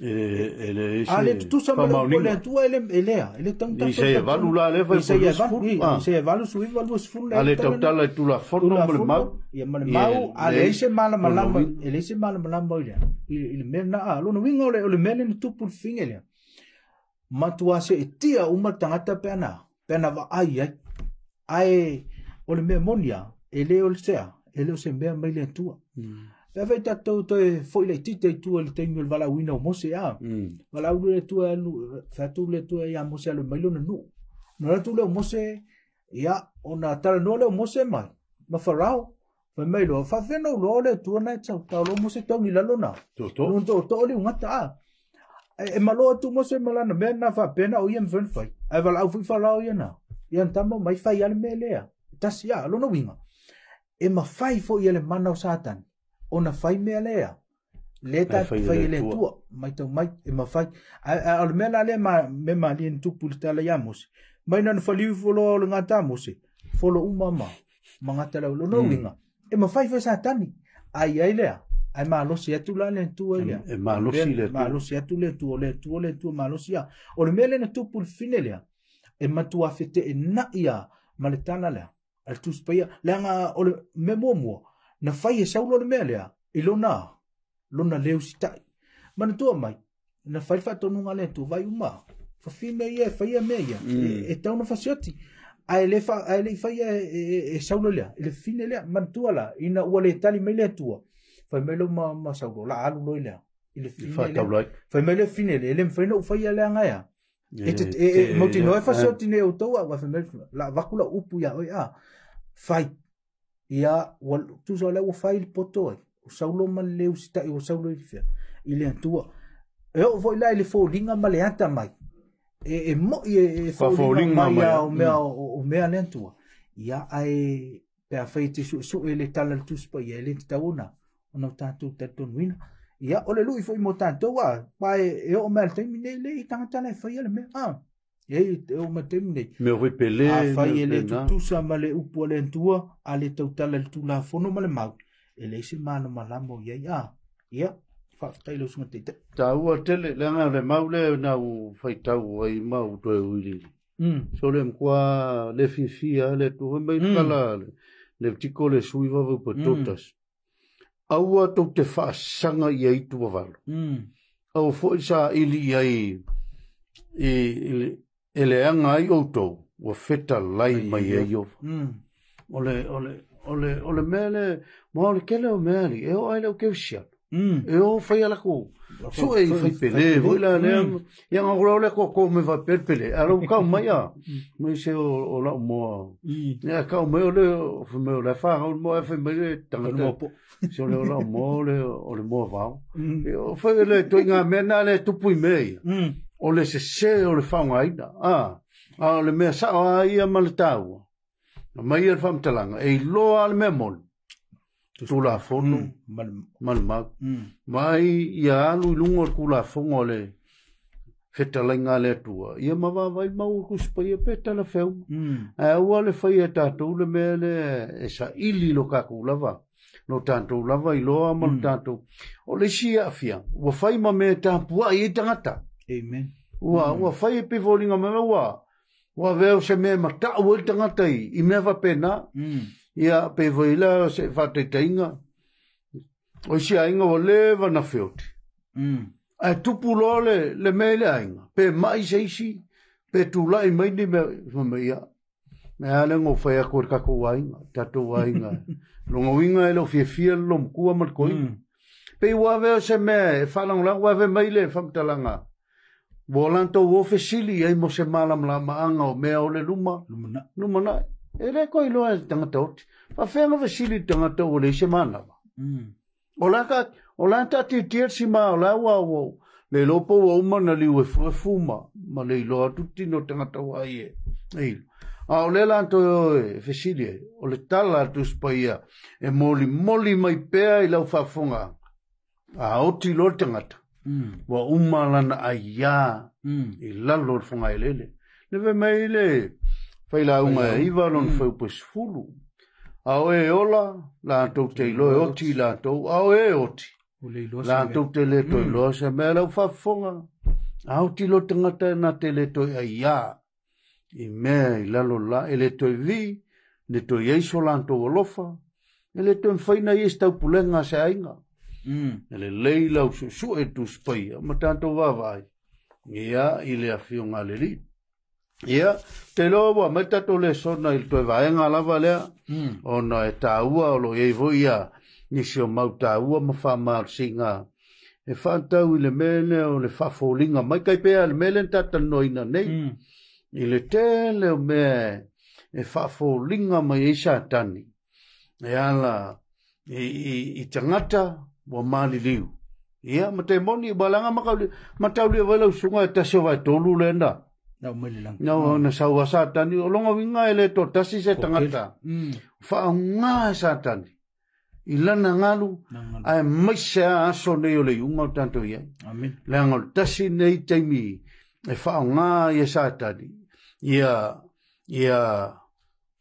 ele tu e sa ma le tu ele ele ele tu ta se va lu la le va se va se va lu suiva lu su le ale ta ta la tu la forno mo le mau ye mo le mau ale se mala mala mo ele se mala mala mo ya ile me na a lo no wingo le le men tu pul finger ya ma tu ase etia uma tanga ta pena pena va ai ai ai ole me monia ele ole e se ele se be mai le tu Fewhe to to foi le tite tu le tengu le vala wina mose a. Mm. Vala ule tu anu fatu le tu ya mose alu mailo na nu. No tu le mose ya ona tala no le mose mai. Ma farao fa mai fa fe no lo le tu na cha tau lo mose to ni la na To to. No to to le ngata a. E lo tu mose na me na fa pena o yem fen fai. E vala au fui farao ya na. Ia tamo mai fai al melea. Tasia lo no winga. E ma fai fo ia le mana o satani. ona fai mea lea. Le ta fai le tua, mai tau mai, e ma fai. Al mea la lea me ma lien tupu le tala ya mose. Mai nan fali u folo o le ngata mose, folo u mama, ma ngata la ulo nou mm. inga. E ma fai fai satani, ai ai lea. Ai ma alosi atu la lea tua lea. E ma alosi lea tua. Ma alosi atu lea tua, lea tua, lea tua, ma alosi ya. O le mea lea tupu le fine lea, e ma tua fete e na ia ma le tana lea. Al tu spaya, lea nga o le me mua mua. na fai e sau lona mea lea i lona lona leu sitai manatua mai na fai faatonuga le atuvai uma fafina ia e faia mea ia e mm. tauna fasioti ae le fa ae le fai e saulo lea e fine lea manatua la ina ua le tali mai lea atua fai mai lo ma ma saulo la alu loi lea i le fine fai mai le fine le le mfaina u faia lea ngaia e mautinoe fasioti ne outou aua fai mai la vakula upu ia oe a fai ia wal tu so le u fail poto ai saulo mal le u sita o saulo i fia i le tua e o voi la le folinga mal ata mai e e mo e e folinga mai ia eh. mm. o mea o mea le tua ia ai pe a fai su su e le tala tu spa ia e le ta una ona ta tu ta tu win ia o le lu i fo i mo ta tua pa e o mal te mine le i ta ta le fai le mea ah e te o matemi me o pele a fai ele e tu sa male upo le ntua a le tau tala le tula fono male mau e le isi mana malamo ia ia ia fai lo sunga teite ta ua tele le anga le mau le na u fai tau a i mau toe uiri mm. so le mkua le fifi a le tu hoi mai kala mm. le tiko le suiva vau pa mm. totas aua tau te whaasanga i aitu wa valo au fo isa ili ai i ele anga i outo o feta lai mai e yo. Mm. Ole, ole, ole, ole mele, ma ole kele o meali, e o aile o kevishia. Mm. E o fai ala ko. So e i pele, voi la ne, mm. i anga ura ole ko ko me va pele, ala o kao mai a, me mm. se o, o la o moa. Mm. Ne a kao o fai la faa, o moa e fai mele, tanga te. Se ole o la o moa, ole, ole moa vau. Mm. E o fai ele, to inga mena le tupui mei. Mm o le se se o le whaunga aina. A, a le mea sa a ia ma le mai ar whamtalanga, e loa le mea mon. Tu la fono, mm, ma le mag. Mm. Mai ia alu i lungo ku la fono le whetalanga le atua. Ia ma wawai mau e ku spai a e peta la whew. Mm. A ua le whai a e tātou le mea le e ili lo kaku lava. No tātou lava i loa ma le tātou. O le si a fia, ma mea tāpua i tangata. Mm. Amen. Ua, ua fai e pivo ringa mewa ua. Ua veo se mea mata ua tanga tangatai. I mea wha pena. Mm. Ia pivo ila se wha te tainga. O si ainga o lewa na whiote. Mm. A tupu lole le mele ainga. Pe mai se isi. Pe tu lai mai ni mea mea ia. Me ale ngō whai a kua kako wainga. Tato wainga. Longa winga e lo fie fie lom kua mat koi. Mm. Pe ua veo se mea e whalang lang. Ua ve mai le whamtalanga. Mm. Volanto lanto wo fesili ai mo se malam la ma anga o mea o le luma. Lumana. Lumana. E re koi lo e tangata oti. Pa whenga fesili tangata o le se mana wa. Mm. O la ka, o ta te tier si ma o wa wo. Le lopo wo uma na liu e fua fuma. Ma le ilo atu tino to wa i e. A o le lanto o e fesili e. O le tala atu spaia. E moli moli mai pea i lau fafunga. A oti lo tangata. Hmm. wa umma lana aya mm. i e lalo fonga ilele. Le ve meile, fai umma e iwa lon mm. fau pas fulu. Ao e ola, la antou te ilo e oti la antou, ao e oti. La antou te le toi mm. loa se mea lau fafonga. Ao ti lo te ngata na te le toi aya. I me i lalo la, e le toi vi, le toi eiso la antou alofa. E le toi mfaina i estau pulenga se ainga. Mm. Ele leila o su e tu spai, ma tanto va vai. Ia ile a un ngaleri. Ia, te loa wa meta to le sona il tue vae ngala vale. mm. o na e taua o lo ei voi ia, nisi o mau taua ma wha maa singa. E whantau i le mene o le fa whafolinga, mai kai pe al mele tata noina nei, mm. Ile i le me e whafolinga ma e tani. E ala, i, i, i tangata, wa maliliu. Ia, ma te moni balanga makauli, ma tauli e walau sunga e tasi wai tolu le nda. Nau mele lang. Nau mm. na saua satani, o longa winga ele to tasi se tangata. Wha mm. ngā e satani. I lana ngalu, ai maisea aso nei o le unga tanto ia. Amen. Le angol tasi nei taimi, e wha ngā e satani. Ia, ia,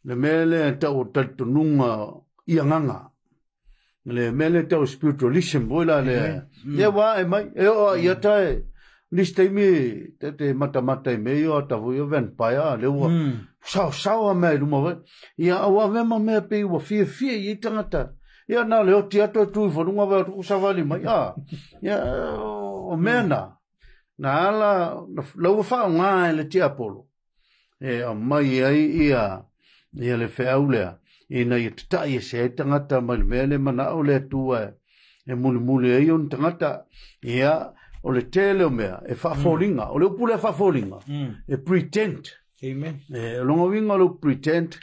le mele ta o tatununga ia nganga. le mele tau spiritualism boi la le ye eh, eh. wa e mai e o mm. ia tai ni stai mi te te mata mata me yo ta vo yo ven pa ya le mm. wa sa sa wa me lu mo ve ia o wa ve mo me pe wa fi i tanga ta ia na le o ti ato tu vo nu ve o sa vali mai ya ya o mena na ala lo wa fa nga le ti apolo e o mai ai ia ia le fe aulea ina i te tae se e tangata mai le mea le mana au le atua e mule mule e ion tangata ia o le tele o mea e fafolinga, mm. o le upule whaforinga mm. e pretend Amen. e longa winga le pretend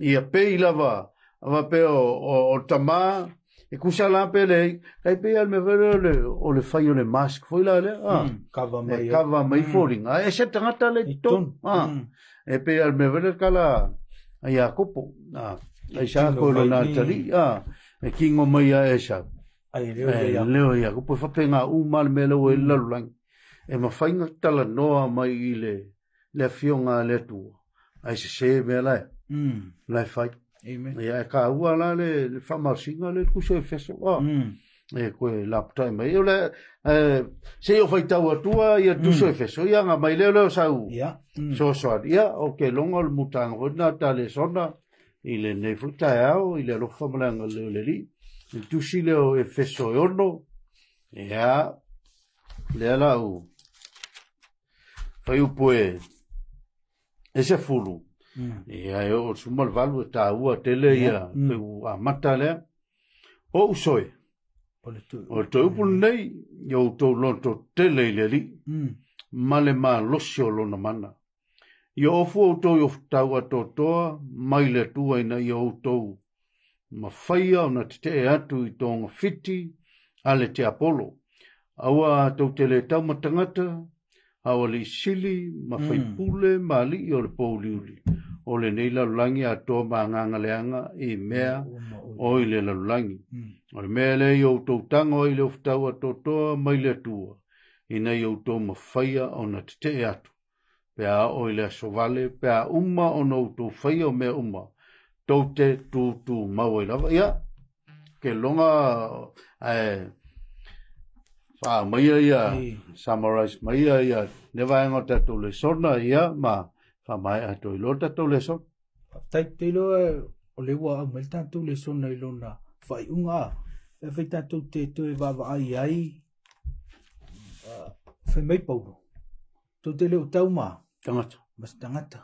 i a pe i lava ava pe o, tamā e kusha la pe le kai pe al me vere le o le fai o le mask foi la le ah. Mm, kava mai e, kava mai mm. e se tangata le e ton, ah. mm. e pe al me vere kala a Jacopo ah. Ai sa ko lo na tari. Ah, me kingo mai a esa. Ai e leo ya. Eh, leo ko fa pe nga u mal me lo el lo lang. E ma fa nga tala no a mai ile. Le fio nga le tu. Ai se se me mm. e la. Mm. La fa. Amen. Ya ka u ala le fa ma singa le ku se fe so. Mm. E ko la pta mai e le eh se yo fa ta tu a ya tu se fe so ya mm. nga mai le lo sa u. Ya. Mm. So so. Ya, okay, longol mutang, na tale sona. Mm i le nefu tae au, i le alofa malanga le li, i tusi le e feso e ono, e a, le ala au, fai upo e, e se fulu, mm. e a e o sumal valu e ta ua tele ia, mm. Mm. u a mata lea, o usoe, o le tau upo nei, i o tau lonto tele i li, ma le ma losio lona mana, Ia ofu au tau o tau atotoa, mai le tua ina ia au Ma whaia o na te te e atu i tōnga fiti, ale te apolo. Awa tau te le tau matangata, awa le sili, ma hmm. whai pule, mm. ma li i o le pōliuli. O le nei lalulangi a tō ma nganga leanga e mea o i le lalulangi. Mm. O le mea le i o tau tango i le ofu tau atotoa, mai le tua. Ina i o tau ma whaia o na te te e atu pea o ile sovale, pea uma o nou tu whai o mea uma, tau te tu tu mau e lawa. Ia, ke longa, e, wha maia ia, hey. summarize maia ia, ne wai ngā tatou le sona ia, ma wha mai ato ilo tatou le sona. Tai te ilo e, eh, o le wā au mei tatou le sona ilo na whai unga, e whai tatou te tu e wawa ai ai, uh, whai mei pauro. Tau te leo tau maa, tangata mas tangata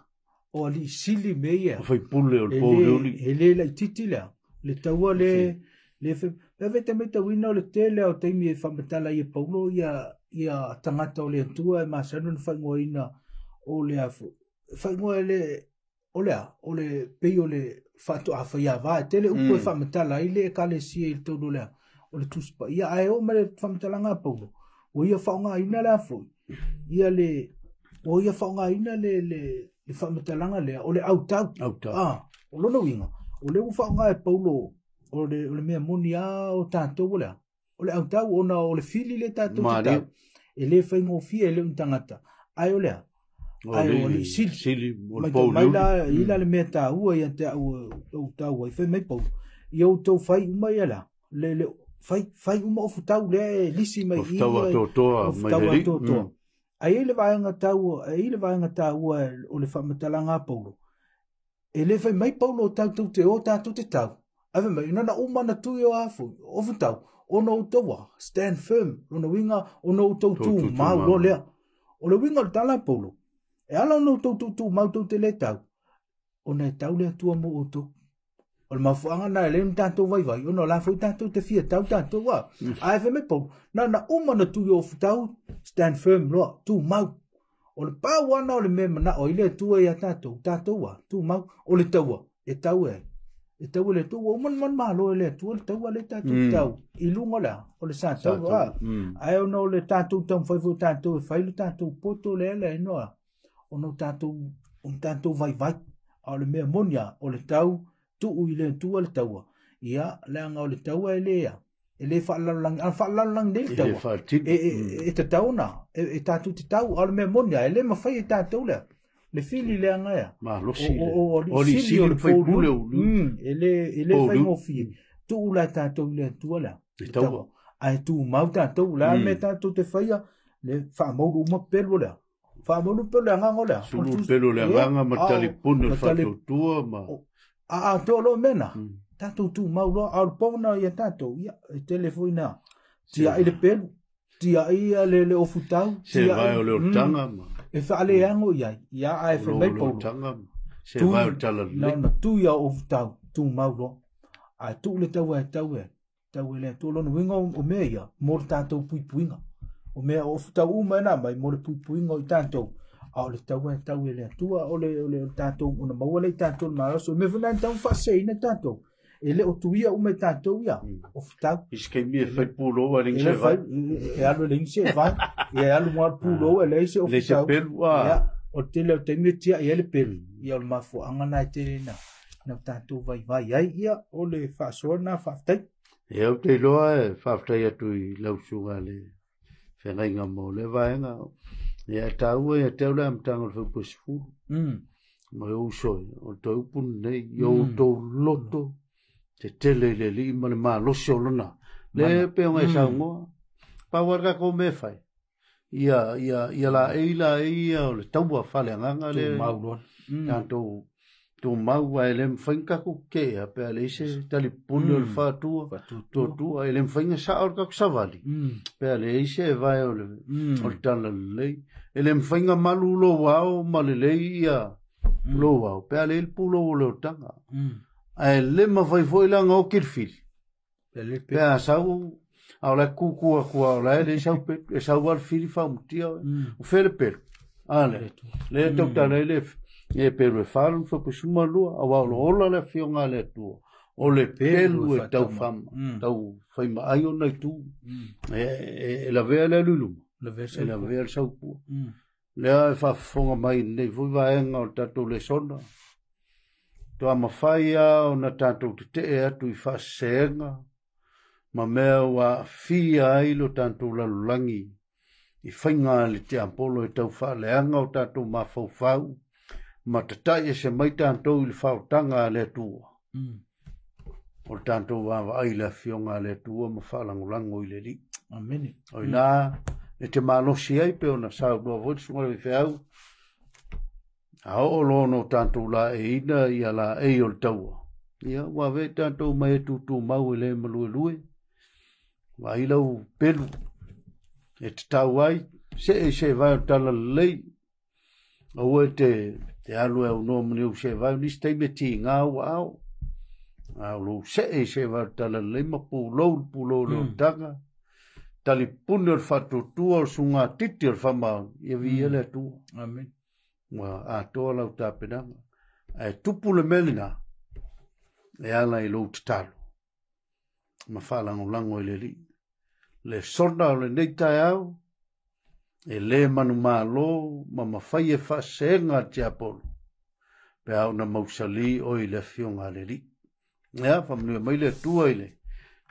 o li sili meia foi pulle o pulle ali ele ele titi lá le tawa le le fe pe ve te meta wina le tele o teimi fa e metala ye paulo ya ya tangata o le tua e mas anu fa ngoina o le afu fa ngoile o le o le pe o e hmm. le fa to afa ya va tele u ko fa metala ile ka le si il to dole o le tuspa ya ai o mele fa metala nga paulo o ia fa nga ina le afu le o ia whaonga ina le le le whamatalanga lea, o le au tau. Au tau. Ah, o lono inga. O le whaonga e paulo, o le, o le mea moni a o tātou o lea. O le au tau, o na o le fili le tātou te tau. E le whaing o fia e le un Ai o lea. Ai o le sili. Sili, o le paulo. Mai la, mm. ila le mea tāua ia te au au tau, ai whai mai paulo. Ia o tau whai umai ala. Le, le, fai whai umai o futau lea e lisi mai. O futau atotoa, mai heri. O futau atotoa. Mm a ele vai nga tau a i le vaenga tau o le whamatala ngā paulo e le fai mai paulo o tau tau te o tātou te tau a vema i nana umana tui o afu o tau o no utawa stand firm o na winga o no utau tū mau o lea o le winga o tala paulo e ala o tau tu tū mau tau te le tau o na tau lea tua mo o tu o le mafuaga na lē ma tatou vaivai ona o ta tatou te ta tau wa. Mm. a ae fe mepo na na uma na tui ofu tau stand firm lo tu loa tumau o le pau na o ile tu manaʻo e ta le ta iā wa tu a o le taua e tau e ta e tau e le tu o mon mon ma lo le tu le mm. tau le ta tu ta. i lungo la o le sa tau mm. a ai o no le ta tau fai fu tau fai lu tau poto le le no o no tau un um tu vai vai o le me monia o le tau mm tu i le tua le taua ia le anga o le taua e lea e le faalalang an faalalang le taua e e e te tauna e e tatu te tau al me monia e le fa e tatu le le fili le anga ya ma lo si o o li si o le fai pule o mm, e, e le e le fai mo fi tu la tatu le tua la le taua ai tu mau tatu la mm. me ta tu te fa ya le fa mo lu mo pelu le fa mo lu pelu anga ngola lu pelu le anga ma tali pune fa tu ma a a to lo mena ta tu tu ma lo al pona ya ta to ya telefona ti ai le pen ti ai le le o futau se vai o le mm. tanga e fa ale hmm. ango ya ya a e fa me po tanga se vai o tala le na tu ya o tu ma lo a tu le tau e tau e tau e le to lo no o me ya mor ta to pui puinga o me o futau mena e mai mor pui pui puinga o tanto o le tau e tau e le atua lah, o le o le tatou una maua le tatou le lah. maraso me vuna e tau fasei na tatou e le o tuia ya, ume tatou ya. hmm. ia o fitau is kei mi e a lingse e vai e alu lingse vai e alu mua pūlo e le ise o fitau le o te leo te mi tia e le pelu ia le mafu anga nai te rena na tatou vai vai ai ia ya. o le fasoa lah, na fafitai e au te eh, loa e fafitai atu i lausunga le fengainga mo le vaenga o Ya a tāua e a teura am tāngo rewha pwesi fūru. Mm. Mai ousoi, o tau pun ne yo mm. o loto, te tele le li, ma le maa losi o lona. Le pe ngai mm. saungoa, pa waraka ko me fai. Ya ya ya la eila eia, o le taua fale anganga le. Tu mau lona. Ya mm. mm. Ia to tō mau a ele mwhainga ko ke, a pe ale ise, tali punu mm. o le mm. whātua, tō tua, ele mwhainga sa ka ko savali. Pe ale ise, e vai o le, mm. o le tala lei. Le ele le mwhainga malu lo wau ma mm. lo wau, pe a le ilpu lo o leo tanga. Mm. A ele le ma fai fwoi la ngau kirfil. Pe a sau, a o la kuku a kua, a o la e sau, pe, sau al fili fa mutia, mm. o fer fere ale A le, le mm. tau e per e peru e faru, fwa pe suma lua, a wau lo hola le fio ngā le tua. O le e pelu e tau fama, mm. tau fai maai o nai tu, mm. e, e, e la vea le Le vea sau pua. Mm. Le fa e fonga mai nei vui vaenga o tatou le sona. Tō ama whaia o na tatou te e atu i whaseenga. Ma mea wa fia ai lo tatou lalulangi. I whainga le te ampolo e tau le leanga o tatou ma fau Ma te e se mai tatou i le whaotanga le tua. Mm. O tatou wa aile fionga le tua ma wha langulango i le li. Amen. Oi la. Mm e te mālosi ai pe ona sau lua voitis ngore i whiau. A o lo no tanto la e ina i a la e o le taua. Ia, wā vē tantou mai e tūtū mau e le malue lue. Wā i lau pelu e te tau ai, se e se vai o tala lei. A ua e te, te alu e o no mani se vai, nis te me ti ngā ua au. A se e se vai o tala lei, ma pūlou, pūlou leo hmm. taga. Mm tali punir fatu tua sunga titir fama mm. e vi tu amen wa a to la uta pena e tu pulu melina e ala i lout tal ma fala no lango ele li le sorda le neita au e le manu ma lo ma ma fai fa e senga ti apol pe au na mausali o ile fiong ale li ya fa mai le tua ile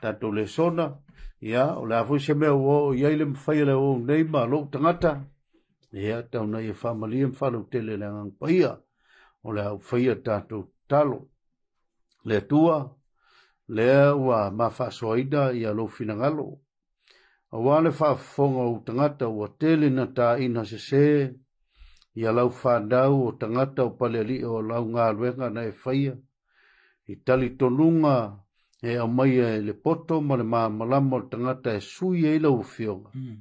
tato le sona, ia, o le afo se mea o, ia ile mwhaia le o nei lo tangata, ya, tau nei e whamali e mwhalo tele le ngang paia, o le au whaia tato talo, le tua, le ua mawha soaida ia lo finangalo, a wale whafonga o tangata ua tele na ta ina se se, ia lau whadau o tangata o palea li o lau ngā luenga na e whaia, i tali tonunga, e a mai e le poto ma le mamalama o le tangata e sui e ila ufioga mm.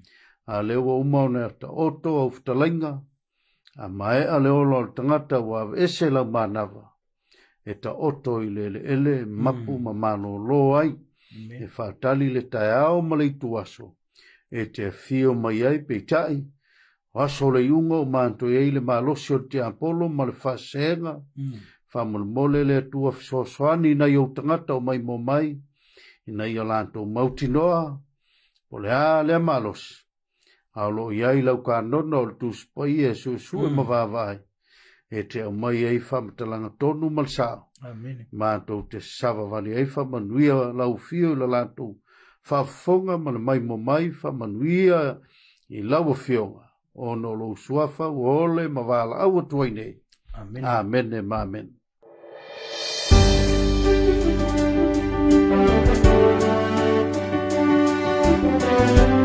a le ua uma ona ta oto au fetalaiga a maeʻa le olo o le tagata ua avaese lau manava e ta oto i le eleele e mapu mm. ma manōlō ai mm. e faatali le taeao ma le itu aso e te afio mai ai peitaʻi o aso leiuga o matoi ai le malosi o le tiapolo ma le faasega mm whamolmole le tua fisoswani na iau tangata o mai mō mai, ina ia lantou mautinoa, o le a le malos, a lo iai lau ka nono o le tūspai e suesue mm. mawāwai, e te au mai eifa matalanga tonu malsao. Amen. Mātou te savavani eifa manuia lau fio la lantou, whafonga mana mai mō mai, whamanuia i lau a fionga, o no lo suafa, o ole mawāla au atuainei. Amen. Amen, amen. amen. Thank you.